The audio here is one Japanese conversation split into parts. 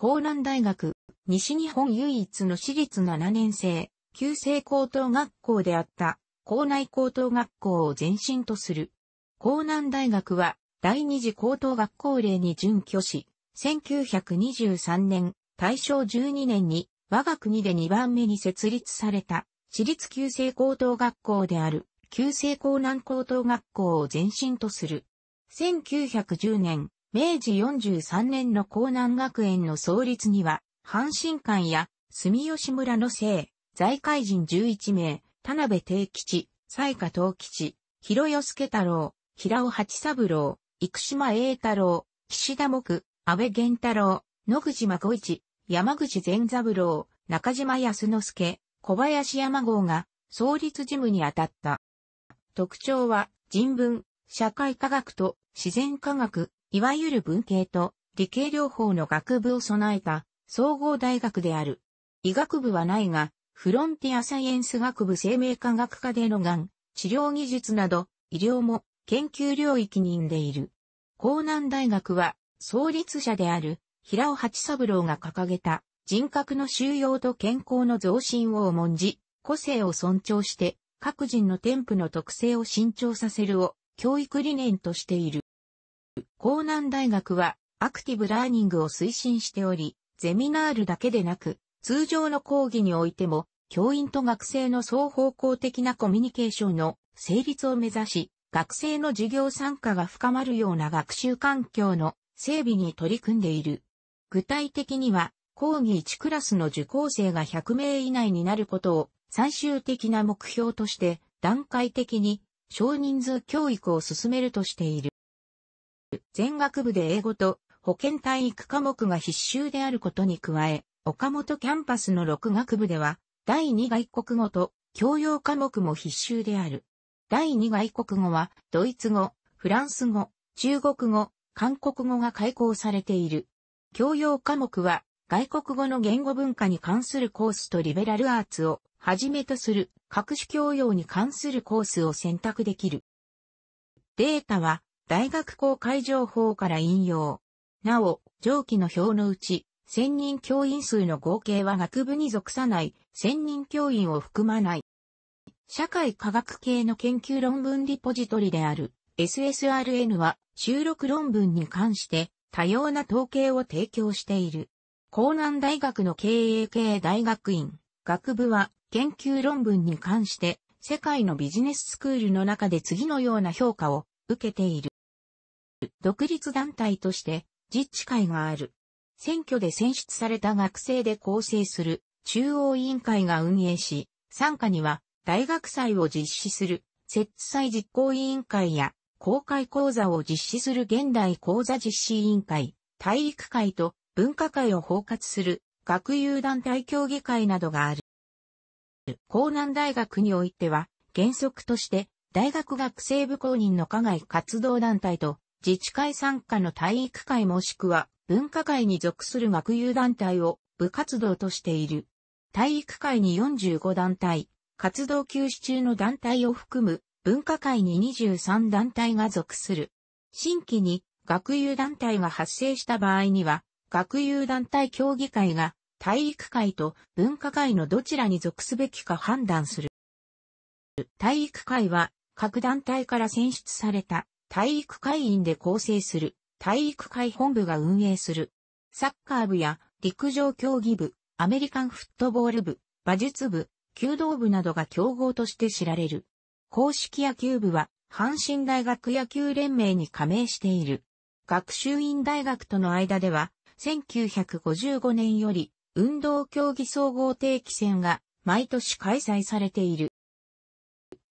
江南大学、西日本唯一の私立7年生、旧制高等学校であった、校内高等学校を前身とする。江南大学は、第二次高等学校令に準拠し、1923年、大正12年に、我が国で2番目に設立された、私立旧制高等学校である、旧制高南高等学校を前身とする。1910年、明治43年の江南学園の創立には、阪神館や住吉村の生、財界人11名、田辺定吉、西下東吉、広吉助太郎、平尾八三郎、生島栄太郎、岸田木、安倍源太郎、野口真五一、山口善三郎、中島康之助、小林山号が創立事務に当たった。特徴は人文、社会科学と自然科学、いわゆる文系と理系療法の学部を備えた総合大学である。医学部はないが、フロンティアサイエンス学部生命科学科でのがん、治療技術など、医療も研究領域にんでいる。江南大学は、創立者である平尾八三郎が掲げた人格の収容と健康の増進を重んじ、個性を尊重して、各人の添付の特性を伸長させるを教育理念としている。江南大学はアクティブラーニングを推進しており、ゼミナールだけでなく、通常の講義においても、教員と学生の双方向的なコミュニケーションの成立を目指し、学生の授業参加が深まるような学習環境の整備に取り組んでいる。具体的には、講義1クラスの受講生が100名以内になることを最終的な目標として段階的に少人数教育を進めるとしている。全学部で英語と保健体育科目が必修であることに加え、岡本キャンパスの6学部では、第2外国語と教養科目も必修である。第2外国語は、ドイツ語、フランス語、中国語、韓国語が開講されている。教養科目は、外国語の言語文化に関するコースとリベラルアーツをはじめとする各種教養に関するコースを選択できる。データは大学公開情報から引用。なお、上記の表のうち、専任教員数の合計は学部に属さない、専任教員を含まない。社会科学系の研究論文リポジトリである SSRN は収録論文に関して多様な統計を提供している。江南大学の経営系大学院、学部は研究論文に関して世界のビジネススクールの中で次のような評価を受けている。独立団体として自治会がある。選挙で選出された学生で構成する中央委員会が運営し、参加には大学祭を実施する設置祭実行委員会や公開講座を実施する現代講座実施委員会、体育会と文化会を包括する学友団体協議会などがある。江南大学においては原則として大学学生部公認の課外活動団体と自治会参加の体育会もしくは文化会に属する学友団体を部活動としている。体育会に45団体、活動休止中の団体を含む文化会に23団体が属する。新規に学友団体が発生した場合には、学友団体協議会が体育会と文化会のどちらに属すべきか判断する。体育会は各団体から選出された体育会員で構成する体育会本部が運営するサッカー部や陸上競技部、アメリカンフットボール部、馬術部、弓道部などが競合として知られる。公式野球部は阪神大学野球連盟に加盟している。学習院大学との間では1955年より運動競技総合定期戦が毎年開催されている。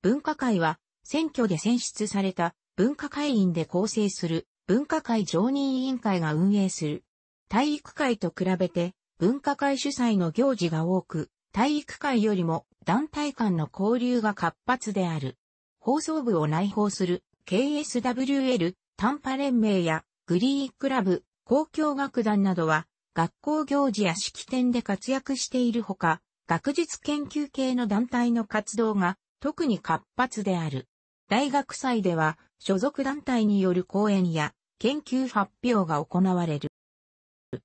文化会は選挙で選出された文化会員で構成する文化会常任委員会が運営する。体育会と比べて文化会主催の行事が多く、体育会よりも団体間の交流が活発である。放送部を内包する KSWL、短波連盟やグリークラブ、公共楽団などは学校行事や式典で活躍しているほか、学術研究系の団体の活動が特に活発である。大学祭では所属団体による講演や研究発表が行われる。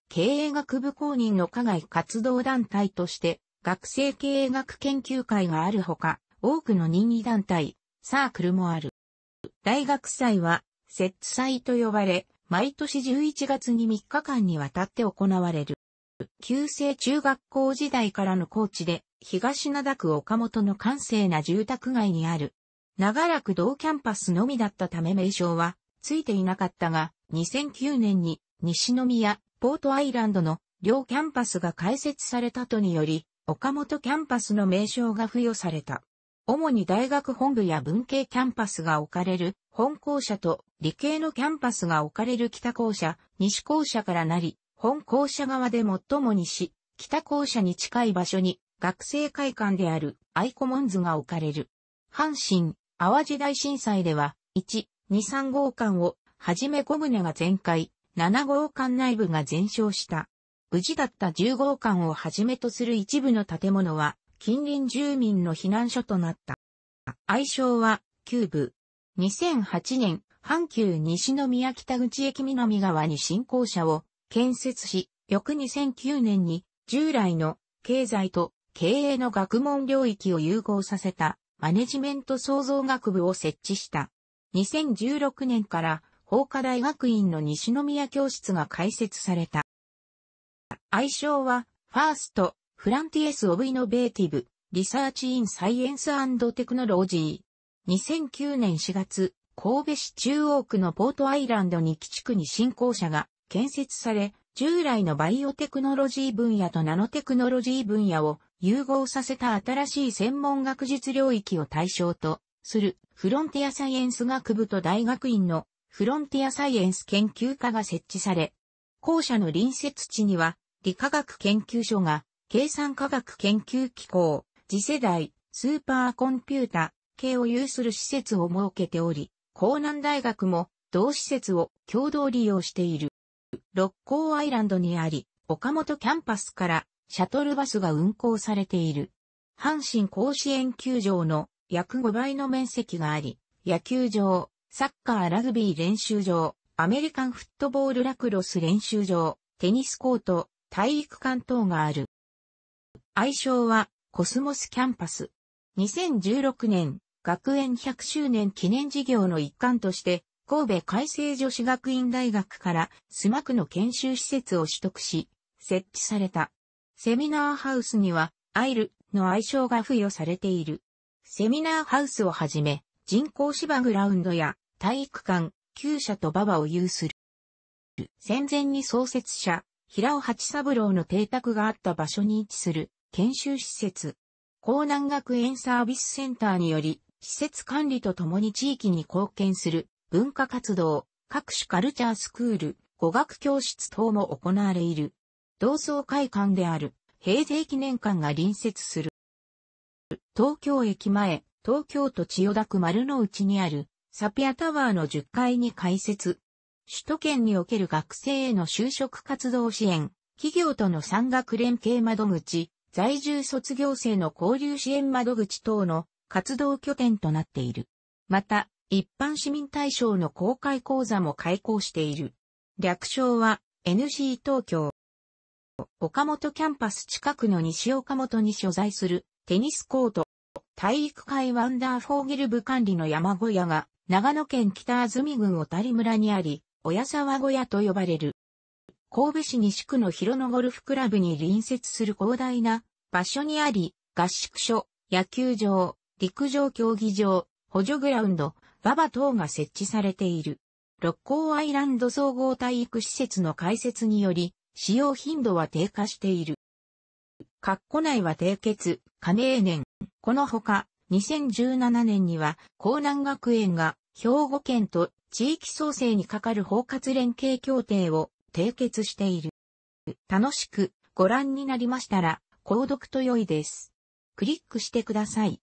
経営学部公認の課外活動団体として学生経営学研究会があるほか、多くの任意団体、サークルもある。大学祭は、設置祭と呼ばれ、毎年11月に3日間にわたって行われる。旧制中学校時代からの高チで、東灘区岡本の閑静な住宅街にある長らく同キャンパスのみだったため名称はついていなかったが、2009年に西宮、ポートアイランドの両キャンパスが開設されたとにより、岡本キャンパスの名称が付与された。主に大学本部や文系キャンパスが置かれる本校舎と理系のキャンパスが置かれる北校舎、西校舎からなり、本校舎側で最も西、北校舎に近い場所に学生会館であるアイコモンズが置かれる。阪神、淡路大震災では、1、2、3号館を、はじめ5棟が全壊、7号館内部が全焼した。無事だった10号館をはじめとする一部の建物は、近隣住民の避難所となった。愛称は、キューブ。2008年、阪急西宮北口駅南側に新校舎を建設し、翌2009年に従来の経済と経営の学問領域を融合させたマネジメント創造学部を設置した。2016年から法科大学院の西宮教室が開設された。愛称は、ファースト、フランティエス・オブ・イノベーティブ、リサーチ・イン・サイエンス・テクノロジー。2009年4月、神戸市中央区のポートアイランドに基地区に新校舎が建設され、従来のバイオテクノロジー分野とナノテクノロジー分野を融合させた新しい専門学術領域を対象とするフロンティアサイエンス学部と大学院のフロンティアサイエンス研究科が設置され、校舎の隣接地には理化学研究所が計算科学研究機構、次世代スーパーコンピュータ系を有する施設を設けており、江南大学も同施設を共同利用している。六甲アイランドにあり、岡本キャンパスからシャトルバスが運行されている。阪神甲子園球場の約5倍の面積があり、野球場、サッカーラグビー練習場、アメリカンフットボールラクロス練習場、テニスコート、体育館等がある。愛称はコスモスキャンパス。2016年、学園100周年記念事業の一環として、神戸海星女子学院大学からスマ区の研修施設を取得し、設置された。セミナーハウスには、アイルの愛称が付与されている。セミナーハウスをはじめ、人工芝グラウンドや体育館、厩舎と馬場を有する。戦前に創設者、平尾八三郎の邸宅があった場所に位置する研修施設。江南学園サービスセンターにより、施設管理とともに地域に貢献する文化活動、各種カルチャースクール、語学教室等も行われる。同窓会館である平成記念館が隣接する。東京駅前、東京都千代田区丸の内にあるサピアタワーの10階に開設。首都圏における学生への就職活動支援、企業との産学連携窓口、在住卒業生の交流支援窓口等の活動拠点となっている。また、一般市民対象の公開講座も開講している。略称は NC 東京。岡本キャンパス近くの西岡本に所在するテニスコート、体育会ワンダーフォーゲル部管理の山小屋が、長野県北安住郡小谷村にあり、親沢小屋と呼ばれる。神戸市西区の広野ゴルフクラブに隣接する広大な場所にあり、合宿所、野球場、陸上競技場、補助グラウンド、馬場等が設置されている。六甲アイランド総合体育施設の開設により、使用頻度は低下している。括弧内は締結、加盟年。このほか、2017年には、江南学園が、兵庫県と地域創生にかかる包括連携協定を締結している。楽しくご覧になりましたら、購読と良いです。クリックしてください。